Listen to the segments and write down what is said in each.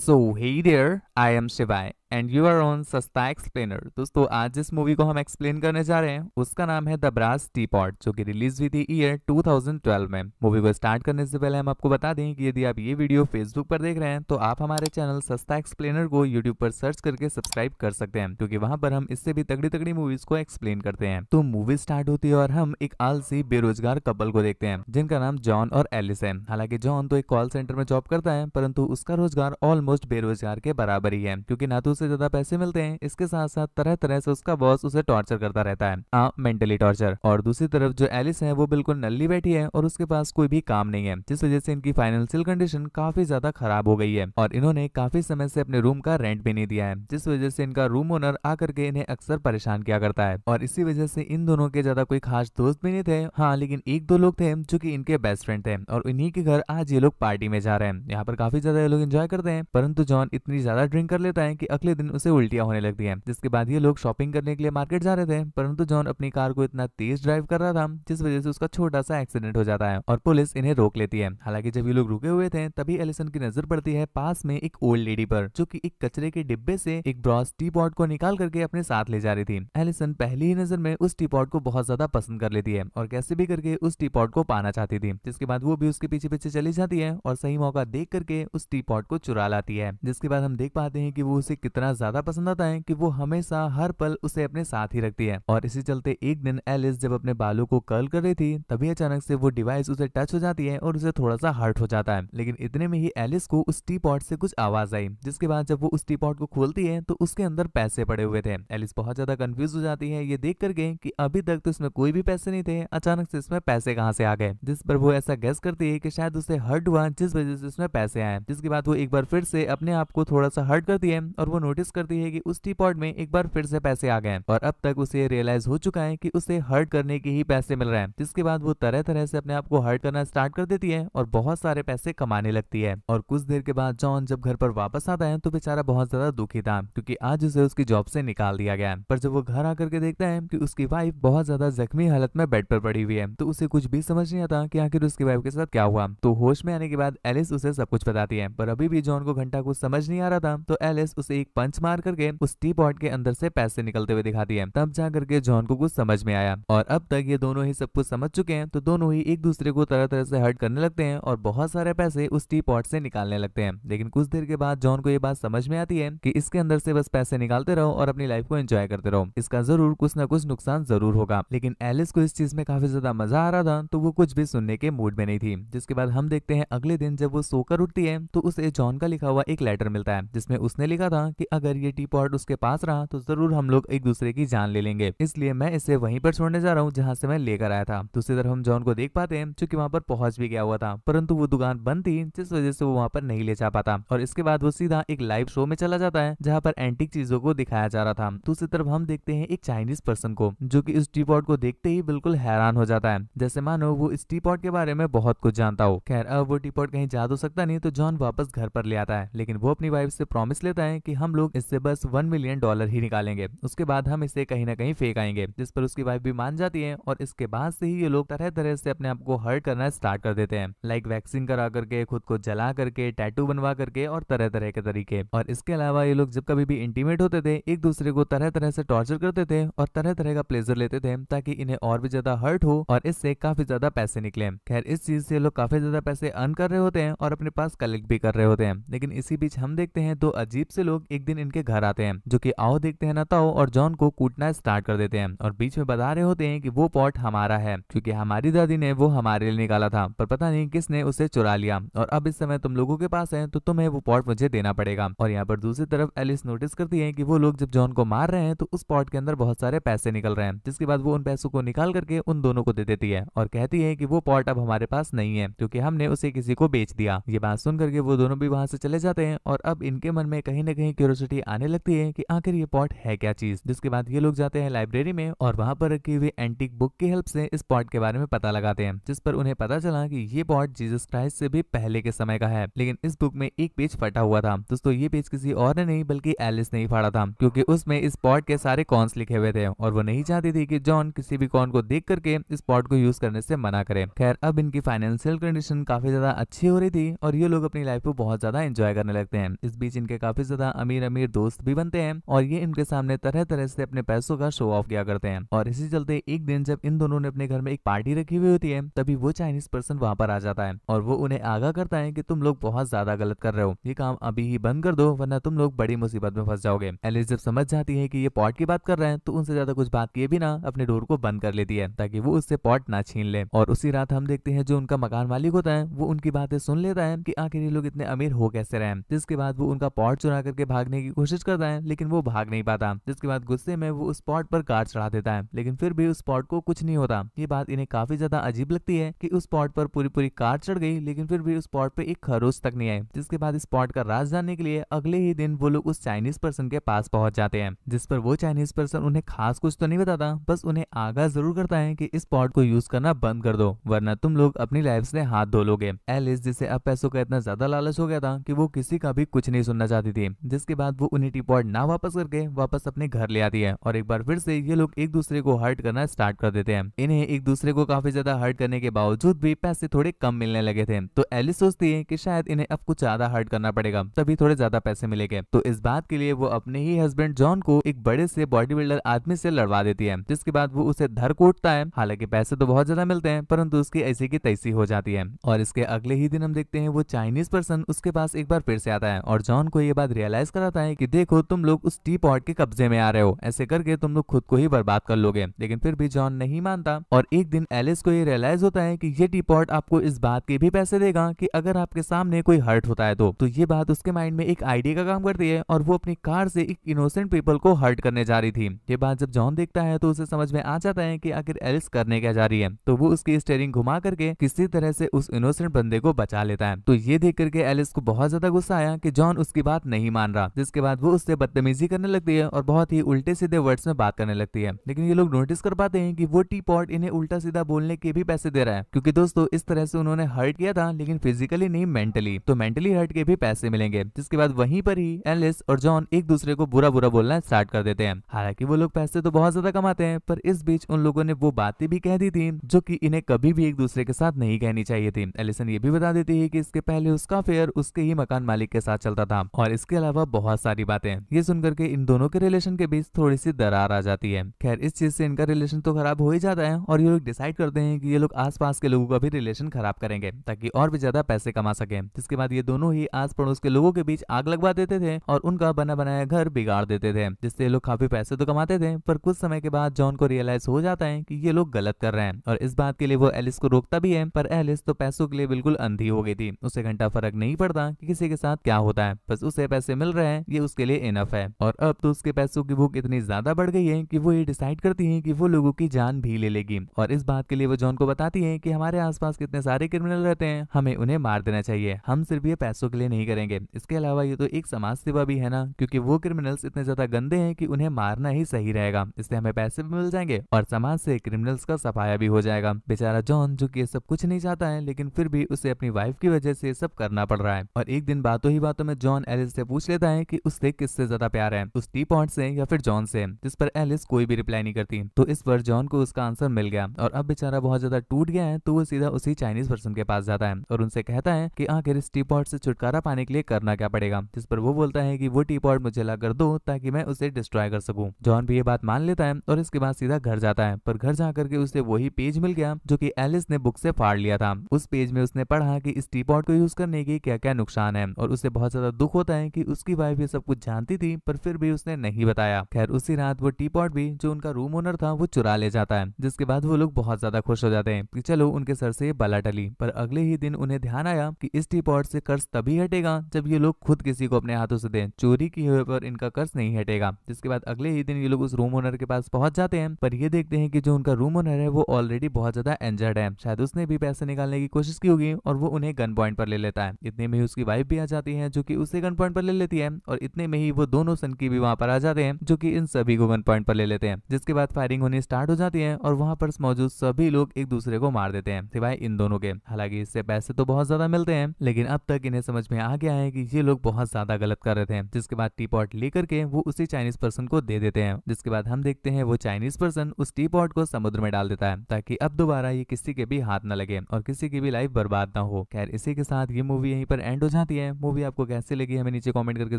So hey there, I am Shivay and you are on Sasta explainer दोस्तों आज जिस movie को हम एक्सप्लेन करने जा रहे हैं उसका नाम है द ब्रास पॉट जो कि रिलीज हुई थी ईयर 2012 में मूवी को स्टार्ट करने से पहले हम आपको बता दें कि यदि आप ये वीडियो फेसबुक पर देख रहे हैं तो आप हमारे चैनल सस्ता एक्सप्लेनर को यूट्यूब पर सर्च करके सब्सक्राइब कर सकते हैं क्योंकि वहाँ पर हम इससे भी तगड़ी तगड़ी मूवीज को एक्सप्लेन करते हैं तो मूवी स्टार्ट होती है और हम एक आलसी बेरोजगार कपल को देखते हैं जिनका नाम जॉन और एलिस है हालांकि जॉन तो एक कॉल सेंटर में जॉब करता है परंतु उसका रोजगार ऑलमोस्ट बेरोजगार के बराबर भरी है क्योंकि तो उसे ज्यादा पैसे मिलते हैं इसके साथ साथ तरह तरह से उसका बॉस उसे टॉर्चर करता रहता है मेंटली हाँ, टॉर्चर और दूसरी तरफ जो एलिस है वो बिल्कुल नल्ली बैठी है और उसके पास कोई भी काम नहीं है जिस वजह से इनकी फाइनेंशियल कंडीशन काफी ज्यादा खराब हो गई है और इन्होंने काफी समय से अपने रूम का रेंट भी नहीं दिया है जिस वजह से इनका रूम ओनर आकर के इन्हें अक्सर परेशान किया करता है और इसी वजह से इन दोनों के ज्यादा कोई खास दोस्त भी नहीं थे हाँ लेकिन एक दो लोग थे जो की इनके बेस्ट फ्रेंड थे और इन्हीं के घर आज ये लोग पार्टी में जा रहे हैं यहाँ पर काफी ज्यादा ये लोग इंजॉय करते हैं परंतु जॉन इतनी ज्यादा ड्रिंक कर लेता है कि अगले दिन उसे उल्टियां होने लगती है जिसके बाद ये लोग शॉपिंग करने के लिए मार्केट जा रहे थे परंतु जॉन अपनी कार को इतना तेज ड्राइव कर रहा था जिस वजह से उसका छोटा सा एक्सीडेंट हो जाता है और पुलिस इन्हें रोक लेती है हालांकि जब ये लोग रुके हुए थे तभी एलिसन की नजर पड़ती है पास में एक ओल्ड लेडी पर जो की एक कचरे के डिब्बे से एक ब्रॉस टी पॉट को निकाल करके अपने साथ ले जा रही थी एलिसन पहली ही नजर में उस टी पॉट को बहुत ज्यादा पसंद कर लेती है और कैसे भी करके उस टी पॉट को पाना चाहती थी जिसके बाद वो भी उसके पीछे पीछे चली जाती है और सही मौका देख करके उस टी पॉट को चुरा लाती है जिसके बाद हम देख पाते हैं कि वो उसे कितना ज्यादा पसंद आता है कि वो हमेशा हर पल उसे अपने साथ ही रखती है और इसी चलते एक दिन एलिस जब अपने बालों को कर्ल कर रही थी तभी अचानक से वो डिवाइस उसे टच हो जाती है और उसे थोड़ा सा हर्ट हो जाता है लेकिन इतने में ही एलिस को उस टी पॉट से कुछ आवाज आई जिसके बाद जब वो उस टी पॉट को खोलती है तो उसके अंदर पैसे पड़े हुए थे एलिस बहुत ज्यादा कंफ्यूज हो जाती है ये देख करके की अभी तक तो इसमें कोई भी पैसे नहीं थे अचानक से इसमें पैसे कहाँ से आ गए जिस पर वो ऐसा गैस करती है की शायद उसे हर्ट हुआ जिस वजह से इसमें पैसे आए जिसके बाद वो एक बार फिर से अपने आप को थोड़ा सा हर्ट करती है और वो नोटिस करती है कि उस टी पॉट में एक बार फिर से पैसे आ गए और अब तक उसे रियलाइज हो चुका है कि उसे हर्ट करने के ही पैसे मिल रहे हैं जिसके बाद वो तरह तरह से अपने आप को हर्ट करना स्टार्ट कर देती है और बहुत सारे पैसे कमाने लगती है और कुछ देर के बाद जॉन जब घर पर वापस आता है तो बेचारा बहुत ज्यादा दुखी था क्योंकि आज उसे उसकी जॉब से निकाल दिया गया पर जब वो घर आकर के देखता है कि उसकी वाइफ बहुत ज्यादा जख्मी हालत में बेड पर पड़ी हुई है तो उसे कुछ भी समझ नहीं आता कि आखिर उसकी वाइफ के साथ क्या हुआ तो होश में आने के बाद एलिस उसे सब कुछ बताती है पर अभी भी जॉन को घंटा कुछ समझ नहीं आ रहा था तो एलिस उसे एक पंच मार करके उस टी पॉट के अंदर से पैसे निकलते हुए दिखाती है तब जा करके जॉन को कुछ समझ में आया और अब तक ये दोनों ही सब कुछ समझ चुके हैं तो दोनों ही एक दूसरे को तरह तरह से हर्ट करने लगते हैं और बहुत सारे पैसे उस टी पॉट से निकालने लगते हैं लेकिन कुछ देर के बाद जॉन को ये बात समझ में आती है की इसके अंदर से बस पैसे निकालते रहो और अपनी लाइफ को एंजॉय करते रहो इसका जरूर कुछ ना कुछ नुकसान जरूर होगा लेकिन एलिस को इस चीज में काफी ज्यादा मजा आ रहा था तो वो कुछ भी सुनने के मूड में नहीं थी जिसके बाद हम देखते हैं अगले दिन जब वो सोकर उठती है तो उसे जॉन का लिखा हुआ एक लेटर मिलता है जिसमें जिसमें उसने लिखा था कि अगर ये टी पॉट उसके पास रहा तो जरूर हम लोग एक दूसरे की जान ले लेंगे इसलिए मैं इसे वहीं पर छोड़ने जा रहा हूँ जहाँ से मैं लेकर आया था दूसरी तरफ हम जॉन को देख पाते हैं चूंकि वहाँ पर पहुंच भी गया हुआ था परंतु वो दुकान बंद थी जिस वजह से वो वहाँ पर नहीं ले जा पाता और इसके बाद वो सीधा एक लाइव शो में चला जाता है जहाँ पर एंटिक चीजों को दिखाया जा रहा था दूसरी तरफ हम देखते हैं एक चाइनीज पर्सन को जो की इस टी पॉट को देखते ही बिल्कुल हैरान हो जाता है जैसे मानो वो इस टी पॉट के बारे में बहुत कुछ जानता हो खैर अब वो टी पॉट कहीं जा तो सकता नहीं तो जॉन वापस घर पर ले आता है लेकिन वो अपनी वाइफ से प्रॉमिस लेता है कि हम लोग इससे बस वन मिलियन डॉलर ही निकालेंगे उसके बाद हम इसे कहीं ना कहीं फेंक आएंगे जिस पर उसकी वाइफ भी मान जाती है और इसके बाद से ही ये लोग तरह तरह से अपने आप को हर्ट करना स्टार्ट कर देते हैं लाइक वैक्सीन करा करके खुद को जला करके टैटू बनवा करके और तरह तरह के तरीके और इसके अलावा ये लोग जब कभी भी इंटीमेट होते थे एक दूसरे को तरह तरह से टॉर्चर करते थे और तरह तरह का प्लेजर लेते थे ताकि इन्हें और भी ज्यादा हर्ट हो और इससे काफी ज्यादा पैसे निकले खैर इस चीज से लोग काफी ज्यादा पैसे अर्न कर रहे होते हैं और अपने पास कलेक्ट भी कर रहे होते हैं लेकिन इसी बीच हम देखते हैं दो अजीब से लोग एक दिन इनके घर आते हैं जो कि आओ देखते हैं नताओ और जॉन को कूटना स्टार्ट कर देते हैं और बीच में बता रहे होते हैं कि वो पॉट हमारा है क्योंकि हमारी दादी ने वो हमारे लिए निकाला था पर पता नहीं किसने उसे चुरा लिया और अब इस समय तुम लोगों के पास है तो तुम्हें वो पॉट मुझे देना पड़ेगा और यहाँ पर दूसरी तरफ एलिस नोटिस करती है की वो लोग जब जॉन को मार रहे हैं तो उस पॉट के अंदर बहुत सारे पैसे निकल रहे हैं जिसके बाद वो उन पैसों को निकाल करके उन दोनों को दे देती है और कहती है की वो पॉट अब हमारे पास नहीं है क्योंकि हमने उसे किसी को बेच दिया ये बात सुन करके वो दोनों भी वहां से चले जाते हैं और अब इनके मन में कहीं ना कहीं क्यूरोसिटी आने लगती है कि आखिर ये पॉट है क्या चीज जिसके बाद ये लोग जाते हैं लाइब्रेरी में और वहां पर रखी हुई एंटीक बुक की हेल्प से इस पॉट के बारे में पता लगाते हैं जिस पर उन्हें पता चला की ये पॉट जीजस क्राइस्ट से भी पहले के समय का है लेकिन इस बुक में एक पेज फटा हुआ था दोस्तों ये पेज किसी और ने नहीं बल्कि एलिस ने ही फाड़ा था क्योंकि उसमें इस पॉट के सारे कॉन्स लिखे हुए थे और वो नहीं चाहती थी कि जॉन किसी भी कॉन को देख करके इस पॉट को यूज करने से मना करे खैर अब इनकी फाइनेंशियल कंडीशन काफी ज्यादा अच्छी हो रही थी और ये लोग अपनी लाइफ को बहुत ज्यादा एंजॉय करने लगते हैं इस बीच जिनके काफी ज्यादा अमीर अमीर दोस्त भी बनते हैं और ये इनके सामने तरह तरह से अपने पैसों का शो ऑफ किया करते हैं और इसी चलते एक दिन जब इन दोनों ने अपने घर में एक पार्टी रखी हुई होती है तभी वो चाइनीज पर्सन वहाँ पर आ जाता है और वो उन्हें आगाह करता है की तुम लोग बहुत ज्यादा गलत कर रहे हो ये काम अभी ही बंद कर दो वरना तुम लोग बड़ी मुसीबत में फंस जाओगे एलिस जब समझ जाती है की ये पॉट की बात कर रहे हैं तो उनसे ज्यादा कुछ बात किए बिना अपने डोर को बंद कर लेती है ताकि वो उससे पॉट ना छीन ले और उसी रात हम देखते हैं जो उनका मकान मालिक होता है वो उनकी बातें सुन लेता है कि आखिर ये लोग इतने अमीर हो कैसे रहे जिसके बाद वो उनका पॉट चुरा करके भागने की कोशिश करता है लेकिन वो भाग नहीं पाता जिसके बाद गुस्से में वो उस पॉट पर कार चढ़ा देता है लेकिन फिर भी उस पॉट को कुछ नहीं होता ये बात इन्हें काफी ज्यादा अजीब लगती है की उस पॉट पर पूरी पूरी कार चढ़ गई लेकिन फिर भी उस पॉट पर एक खरोज तक नहीं आई जिसके बाद इस पॉट का राज जानने के लिए अगले ही दिन वो लोग उस चाइनीज पर्सन के पास पहुंच जाते हैं जिस पर वो चाइनीज पर्सन उन्हें खास कुछ तो नहीं बताता बस उन्हें आगाह जरूर करता है कि इस पॉट को यूज करना बंद कर दो वरना तुम लोग अपनी लाइफ से हाथ धो लोगे एलिस जिसे अब पैसों का इतना ज्यादा लालच हो गया था कि वो किसी का भी कुछ नहीं सुन करना चाहती थी जिसके बाद वो उन्हें टीपॉड ना वापस करके वापस अपने घर ले आती है और एक बार फिर से ये लोग एक दूसरे को हर्ट करना स्टार्ट कर देते हैं इन्हें एक दूसरे को काफी ज्यादा हर्ट करने के बावजूद भी पैसे थोड़े कम मिलने लगे थे तो एलिस सोचती है की शायद इन्हें अब कुछ ज्यादा हर्ट करना पड़ेगा तभी थोड़े ज्यादा पैसे मिलेंगे तो इस बात के लिए वो अपने ही हस्बैंड जॉन को एक बड़े से बॉडी बिल्डर आदमी से लड़वा देती है जिसके बाद वो उसे धर कूटता है हालांकि पैसे तो बहुत ज्यादा मिलते हैं परंतु उसकी ऐसी की तैसी हो जाती है और इसके अगले ही दिन हम देखते हैं वो चाइनीज पर्सन उसके पास एक बार फिर से आता है और जॉन को ये बात रियलाइज कराता है कि देखो तुम लोग उस टी पॉट के कब्जे में आ रहे हो ऐसे करके तुम लोग खुद को ही बर्बाद कर लोगे लेकिन फिर भी जॉन नहीं मानता और एक दिन एलिस को ये रियलाइज होता है की ये टी पॉट आपको इस बात के भी पैसे देगा की अगर आपके सामने कोई हर्ट होता है तो, तो ये बात उसके माइंड में एक आइडिया का काम करती है और वो अपनी कार से एक इनोसेंट पीपल को हर्ट करने जा रही थी ये बात जब जॉन देखता है तो उसे समझ में आ जाता है की आखिर एलिस करने क्या जा रही है तो वो उसकी स्टेयरिंग घुमा करके किसी तरह से उस इनोसेंट बंदे को बचा लेता है तो ये देख करके एलिस को बहुत ज्यादा गुस्सा आया की जॉन उसकी उसकी बात नहीं मान रहा जिसके बाद वो उससे बदतमीजी करने लगती है और बहुत ही उल्टे सीधे वर्ड्स में बात करने लगती है लेकिन ये लोग नोटिस कर पाते हैं कि वो टी पॉट इन्हें उल्टा सीधा बोलने के भी पैसे दे रहा है क्योंकि दोस्तों इस तरह से उन्होंने हर्ट किया था लेकिन फिजिकली नहीं मेंटली तो मेंटली हर्ट के भी पैसे मिलेंगे जिसके बाद वहीं पर ही एलिस और जॉन एक दूसरे को बुरा बुरा बोलना स्टार्ट कर देते हैं हालांकि वो लोग पैसे तो बहुत ज्यादा कमाते हैं पर इस बीच उन लोगों ने वो बातें भी कह दी थी जो की इन्हें कभी भी एक दूसरे के साथ नहीं कहनी चाहिए थी एलिसन ये भी बता देती है की इसके पहले उसका फेयर उसके ही मकान मालिक के साथ चलता था और इसके अलावा बहुत सारी बातें ये सुनकर के इन दोनों के रिलेशन के बीच थोड़ी सी दरार आ जाती है खैर इस चीज से इनका रिलेशन तो खराब हो ही जाता है और ये लोग डिसाइड करते हैं कि ये लोग आसपास के लोगों का भी रिलेशन खराब करेंगे ताकि और भी ज्यादा पैसे कमा सके जिसके बाद ये दोनों ही आस पड़ोस के लोगों के बीच आग लगवा देते थे और उनका बना बनाया घर बिगाड़ देते थे जिससे ये लोग काफी पैसे तो कमाते थे पर कुछ समय के बाद जॉन को रियलाइज हो जाता है कि ये लोग गलत कर रहे हैं और इस बात के लिए वो एलिस को रोकता भी है पर एलिस तो पैसों के लिए बिल्कुल अंधी हो गई थी उसे घंटा फर्क नहीं पड़ता कि किसी के साथ क्या होता है बस बस उसे पैसे मिल रहे हैं ये उसके लिए इनफ है और अब तो उसके पैसों की भूख इतनी ज्यादा बढ़ गई है कि वो ये डिसाइड करती है कि वो लोगों की जान भी ले लेगी और इस बात के लिए वो जॉन को बताती है कि हमारे आसपास कितने सारे क्रिमिनल रहते हैं हमें उन्हें मार देना चाहिए हम सिर्फ ये पैसों के लिए नहीं करेंगे इसके अलावा ये तो एक समाज सेवा भी है ना क्योंकि वो क्रिमिनल्स इतने ज्यादा गंदे हैं कि उन्हें मारना ही सही रहेगा इससे हमें पैसे भी मिल जाएंगे और समाज से क्रिमिनल्स का सफाया भी हो जाएगा बेचारा जॉन जो की सब कुछ नहीं चाहता है लेकिन फिर भी उसे अपनी वाइफ की वजह से सब करना पड़ रहा है और एक दिन बातों ही बातों में जॉन एलिस से पूछ लेता है कि उससे किससे ज्यादा प्यार है उस टी पॉइंट से या फिर जॉन से जिस पर एलिस कोई भी रिप्लाई नहीं करती तो इस पर जॉन को उसका आंसर मिल गया और अब बेचारा बहुत ज्यादा टूट गया है तो वो सीधा उसी चाइनीज पर्सन के पास जाता है और उनसे कहता है कि आखिर इस टी पॉइंट से छुटकारा पाने के लिए करना क्या पड़ेगा जिस पर वो बोलता है की वो टी पॉइंट मुझे ला दो ताकि मैं उसे डिस्ट्रॉय कर सकूँ जॉन भी ये बात मान लेता है और इसके बाद सीधा घर जाता है पर घर जाकर के उसे वही पेज मिल गया जो की एलिस ने बुक से फाड़ लिया था उस पेज में उसने पढ़ा की इस टी पॉट को यूज करने के क्या क्या नुकसान है और उसे बहुत ज्यादा दुख होता है कि उसकी वाइफ ये सब कुछ जानती थी पर फिर भी उसने नहीं बताया खैर उसी रात वो टीपॉट भी जो उनका रूम ओनर था वो चुरा ले जाता है जिसके बाद वो लोग बहुत ज्यादा खुश हो जाते हैं कि चलो उनके सर से ये बला टली पर अगले ही दिन उन्हें ध्यान आया कि इस टीपॉट से कर्ज तभी हटेगा जब ये लोग खुद किसी को अपने हाथों से दें चोरी की हुए पर इनका कर्ज नहीं हटेगा जिसके बाद अगले ही दिन ये लोग उस रूम ओनर के पास पहुंच जाते हैं पर ये देखते हैं कि जो उनका रूम ओनर है वो ऑलरेडी बहुत ज्यादा एंजर्ड है शायद उसने भी पैसे निकालने की कोशिश की होगी और वो उन्हें गन पॉइंट पर ले लेता है इतने में उसकी वाइफ भी आ जाती है जो की उसे गन पॉइंट पर ले लेती है और इतने में ही वो दोनों सन की भी वहाँ पर आ जाते हैं जो की इन सभी को गन पॉइंट पर ले लेते हैं जिसके बाद फायरिंग होनी स्टार्ट हो जाती है और वहाँ पर मौजूद सभी लोग एक दूसरे को मार देते हैं सिवाय इन दोनों के हालांकि इससे पैसे तो बहुत ज्यादा मिलते हैं लेकिन अब तक इन्हें समझ में आ गया है कि ये लोग बहुत ज्यादा गलत कर रहे थे जिसके बाद टी पॉट लेकर के वो उसी चाइनीज पर्सन को दे देते हैं जिसके बाद हम देखते हैं वो चाइनीज पर्सन उस टी पॉट को समुद्र में डाल देता है ताकि अब दोबारा ये किसी के भी हाथ न लगे और किसी की भी लाइफ बर्बाद न हो खैर इसी के साथ ये मूवी यहीं पर एंड हो जाती है मूवी आपको कैसे लगी लगी हमें नीचे कॉमेंट करके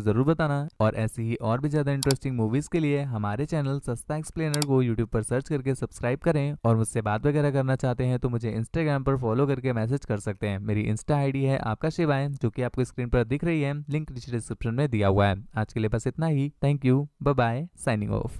जरूर बताना और ऐसी ही और भी ज्यादा इंटरेस्टिंग मूवीज के लिए हमारे चैनल सस्ता एक्सप्लेनर को यूट्यूब पर सर्च करके सब्सक्राइब करें और मुझसे बात वगैरह करना चाहते हैं तो मुझे इंस्टाग्राम पर फॉलो करके मैसेज कर सकते हैं मेरी इंस्टा आईडी है आपका शिवाय जो कि आपको स्क्रीन पर दिख रही है लिंक डिस्क्रिप्शन में दिया हुआ है आज के लिए बस इतना ही thank you bye signing of